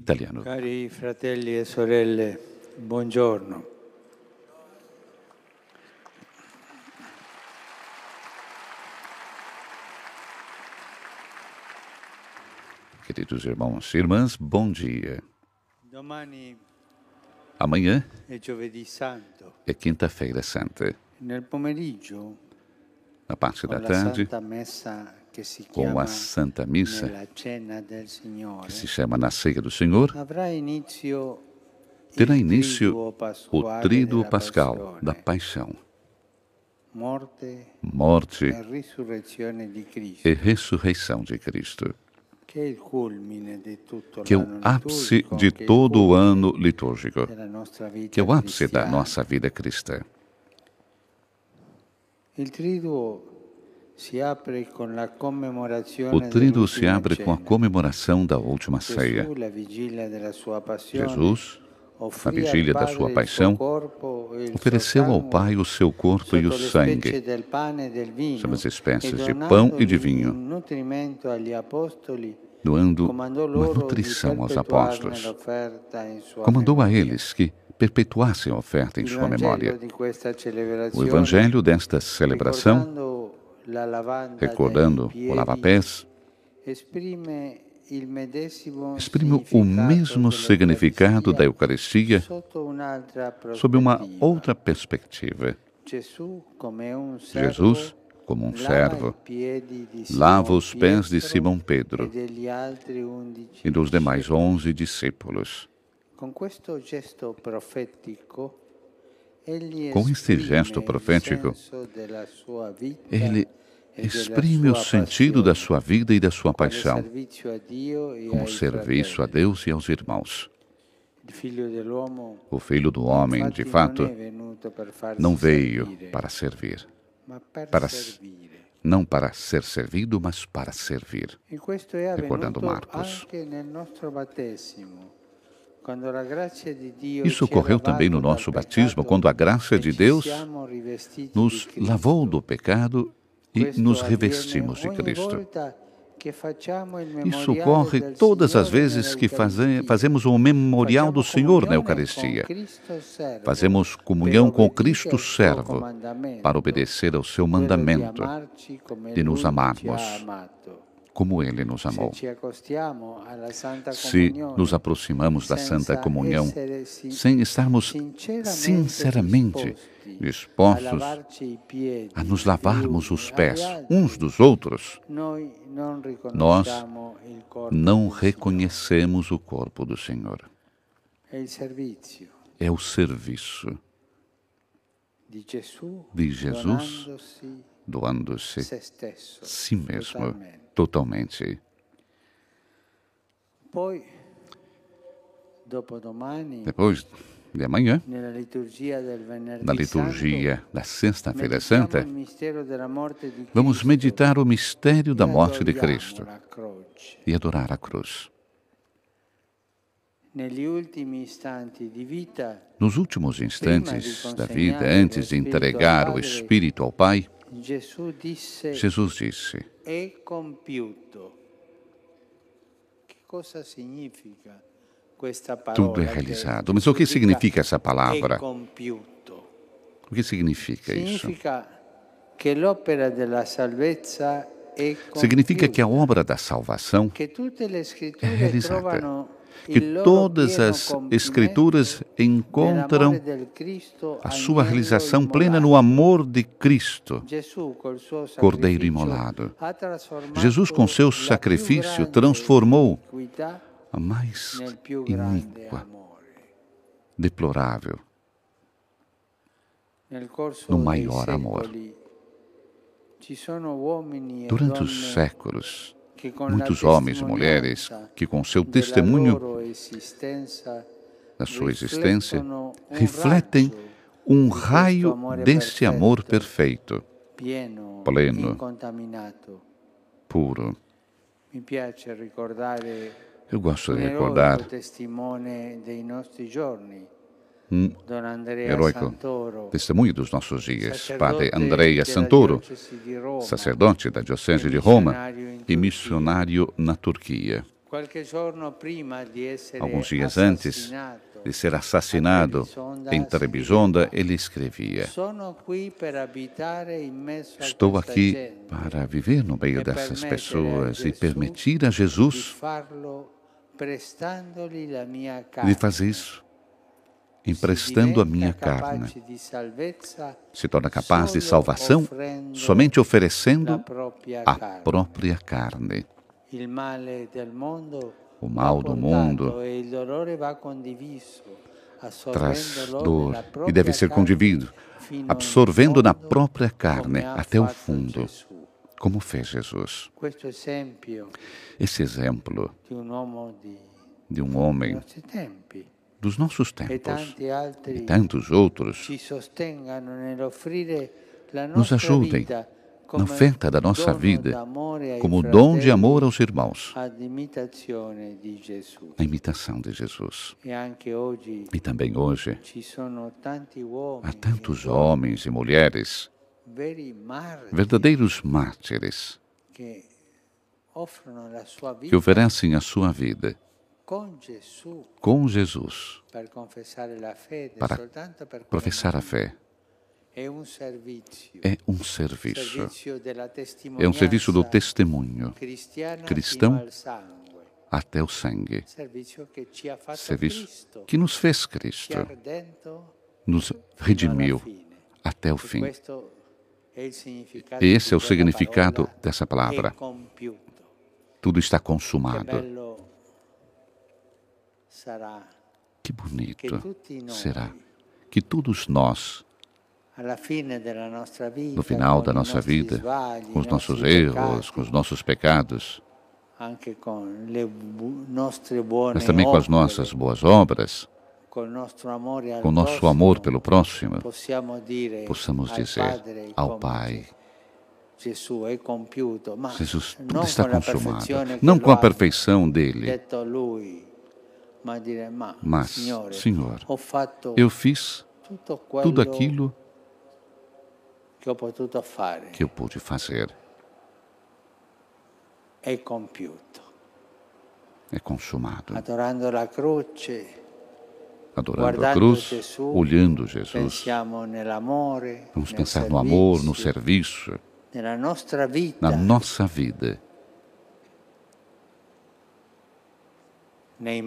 italiano. Cari fratelli e sorelle, buongiorno. Queridos irmãos e irmãs, bom dia. Domani Amanhã é quinta-feira santa. Nel pomeriggio na parte da tarde, com a Santa Missa, que se chama Na Ceia do Senhor, terá início o Tríduo Pascal da Paixão, Morte e Ressurreição de Cristo, que é o ápice de todo o ano litúrgico, que é o ápice da nossa vida cristã. O tríduo se abre com a comemoração da última ceia. Jesus, na vigília da sua paixão, ofereceu ao Pai o seu corpo e o sangue, sob as espécies de pão e de vinho, doando uma nutrição aos apóstolos. Comandou a eles que, perpetuasse a oferta em sua memória. O Evangelho desta celebração, recordando o lavapés, exprime o mesmo significado da Eucaristia sob uma outra perspectiva. Jesus, como um servo, lava os pés de Simão Pedro e dos demais onze discípulos. Com este gesto profético, ele exprime o sentido da sua vida e da sua paixão, como serviço a Deus e aos irmãos. O Filho do Homem, de fato, não veio para servir, para, não para ser servido, mas para servir. Recordando Marcos. Isso ocorreu também no nosso batismo, quando a graça de Deus nos lavou do pecado e nos revestimos de Cristo. Isso ocorre todas as vezes que fazemos um memorial do Senhor na Eucaristia. Fazemos comunhão com Cristo servo para obedecer ao seu mandamento de nos amarmos como Ele nos amou. Se nos aproximamos da Santa Comunhão sem estarmos sinceramente dispostos a nos lavarmos os pés uns dos outros, nós não reconhecemos o corpo do Senhor. É o serviço de Jesus doando-se si mesmo totalmente. Depois de amanhã, na liturgia da Sexta-feira Santa, vamos meditar o mistério da morte de Cristo e adorar a cruz. Nos últimos instantes da vida, antes de entregar o Espírito ao Pai, Jesus disse, Gesù disse è compiuto. Che cosa significa esta palavra? Tudo é realizado. Mas o que significa essa palavra? O que significa isso? Significa que l'opera della salvezza significa que a obra da salvação é realizada que todas as Escrituras encontram a sua realização plena no amor de Cristo, Cordeiro imolado. Jesus, com seu sacrifício, transformou a mais iníqua, deplorável, no maior amor. Durante os séculos, muitos homens e mulheres que, com seu testemunho da sua existência, refletem um raio desse amor perfeito, pleno, puro. Eu gosto de recordar um mm, heróico testemunho dos nossos dias, Padre Andrea Santoro, sacerdote da Diocese de Roma, e missionário na Turquia. Alguns dias antes de ser assassinado em Trebizonda, ele escrevia: Estou aqui para viver no meio dessas pessoas e permitir a Jesus de fazer isso emprestando a minha carne. Se torna capaz de salvação somente oferecendo a própria carne. O mal do mundo traz dor e deve ser condivido, absorvendo na própria carne até o fundo, como fez Jesus. Esse exemplo de um homem dos nossos tempos e tantos outros nos ajudem na oferta da nossa vida como dom de amor aos irmãos, a imitação de Jesus. E também hoje há tantos homens e mulheres, verdadeiros mártires, que oferecem a sua vida com Jesus para professar a fé é um serviço. É um serviço do testemunho cristão até o sangue. Serviço que nos fez Cristo, nos redimiu até o fim. Esse é o significado dessa palavra. Tudo está consumado. Que bonito será que todos nós, no final da nossa vida, com os nossos erros, com os nossos pecados, mas também com as nossas boas obras, com o nosso amor pelo próximo, possamos dizer ao Pai, Jesus tudo está consumado, não com a perfeição dele, mas, Senhor, eu fiz tudo aquilo que eu pude fazer. É consumado. Adorando a cruz, adorando a cruz, olhando Jesus. Vamos pensar no amor, no serviço, na nossa vida nos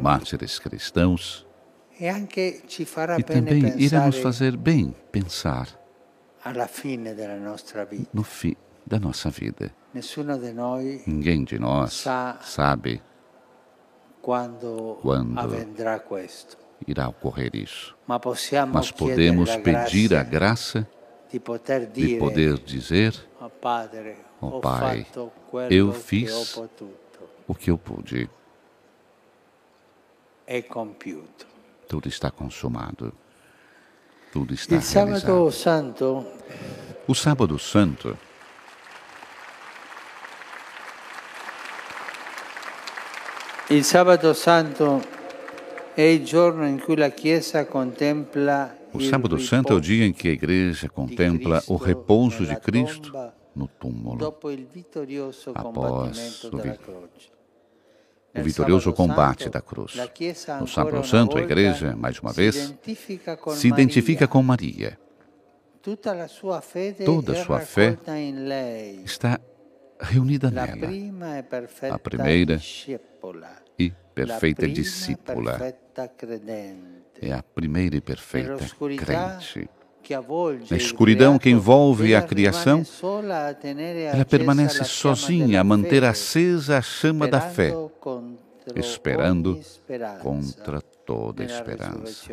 mártires cristãos, e também irá nos fazer bem pensar no fim da nossa vida. Ninguém de nós sabe quando irá ocorrer isso. Mas podemos pedir a graça de poder dizer oh, ao oh, Pai, eu fiz o que eu pude. É compiuto. Tudo está consumado. Tudo está realizado. Santo, o sábado santo O sábado santo contempla O sábado santo é o é dia em que a igreja contempla o repouso de Cristo no túmulo após o, vi o vitorioso combate da cruz. No Sábado Santo, a Igreja, mais uma vez, se identifica com Maria. Toda a sua fé está reunida nela, a primeira e perfeita discípula, é a primeira e perfeita crente. Na escuridão que envolve a criação, ela permanece sozinha a manter acesa a chama da fé, esperando contra toda esperança.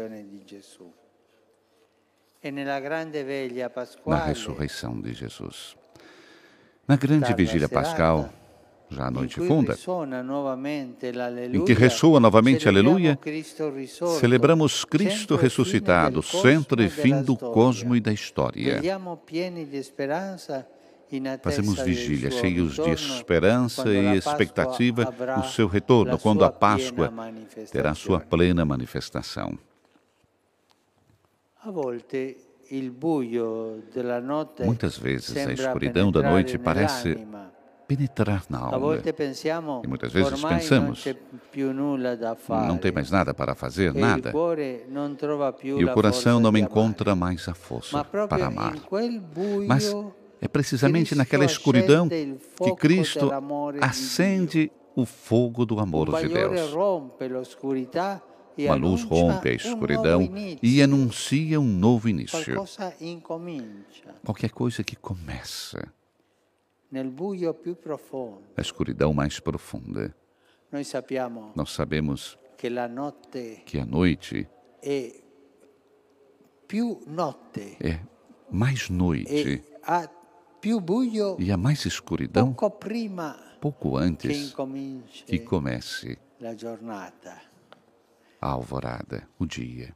Na ressurreição de Jesus. Na grande vigília pascal, já a noite funda, em que ressoa novamente Aleluia, celebramos Cristo ressuscitado, centro e fim do cosmo e da história. Fazemos vigília, cheios de esperança e expectativa o seu retorno, quando a Páscoa terá sua plena manifestação. Muitas vezes a escuridão da noite parece penetrar na alma. E muitas vezes pensamos, não tem mais nada para fazer, nada. E o coração não encontra mais a força para amar. Mas é precisamente naquela escuridão que Cristo acende o fogo do amor de Deus. Uma luz rompe a escuridão e anuncia um novo início. Qualquer coisa que começa a escuridão mais profunda. Nós sabemos que a noite é mais noite e há mais escuridão pouco antes que comece a alvorada, o dia.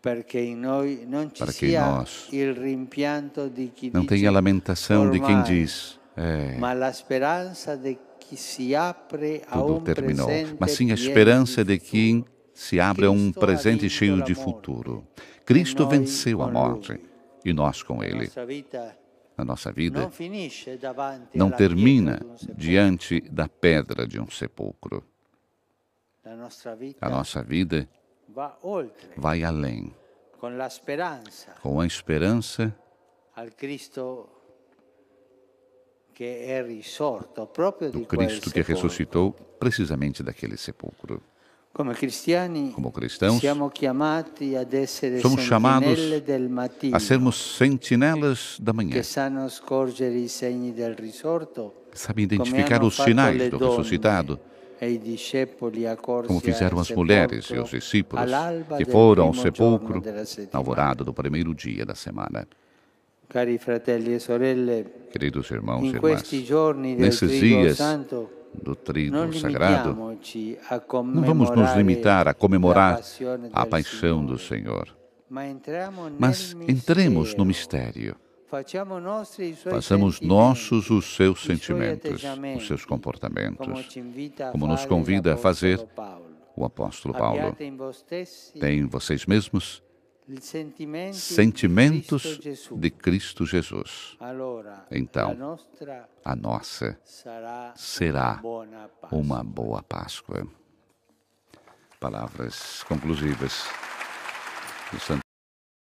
para eh, que em nós não dice, tenha lamentação ormai, quem diz, é, ma la speranza di chi si apre a tudo terminou, mas sim a esperança de quem se abre a um presente cheio de futuro. Cristo venceu a morte e nós com Ele. A nossa vida não termina diante da pedra de um sepulcro. A nossa vida vai além, com a esperança do Cristo que ressuscitou precisamente daquele sepulcro. Como cristãos, somos chamados a sermos sentinelas da manhã, que sabem identificar os sinais do ressuscitado, como fizeram as mulheres e os discípulos que foram ao sepulcro na alvorada do primeiro dia da semana. Queridos irmãos e irmãs, nesses dias do trigo sagrado, não vamos nos limitar a comemorar a paixão do Senhor, mas entremos no mistério Façamos nossos os seus sentimentos, os seus comportamentos, como nos convida a fazer o apóstolo Paulo. Tem vocês mesmos sentimentos de Cristo Jesus. Então, a nossa será uma boa Páscoa. Palavras conclusivas do Santo